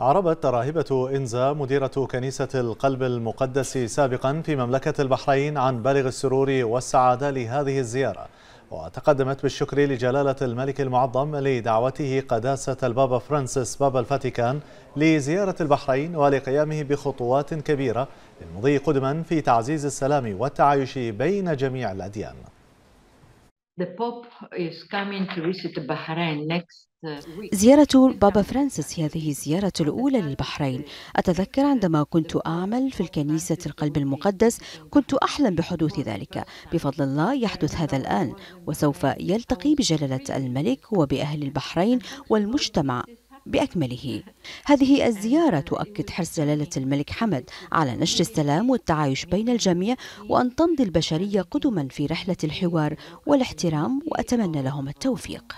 عربت راهبة إنزا مديرة كنيسة القلب المقدس سابقا في مملكة البحرين عن بالغ السرور والسعادة لهذه الزيارة وتقدمت بالشكر لجلالة الملك المعظم لدعوته قداسة البابا فرانسيس بابا الفاتيكان لزيارة البحرين ولقيامه بخطوات كبيرة للمضي قدما في تعزيز السلام والتعايش بين جميع الأديان Uh, زيارة البابا فرانسيس هذه الزيارة الأولى للبحرين أتذكر عندما كنت أعمل في الكنيسة القلب المقدس كنت أحلم بحدوث ذلك بفضل الله يحدث هذا الآن وسوف يلتقي بجلالة الملك وبأهل البحرين والمجتمع بأكمله هذه الزيارة تؤكد حرص جلالة الملك حمد على نشر السلام والتعايش بين الجميع وأن تمضي البشرية قدما في رحلة الحوار والاحترام وأتمنى لهم التوفيق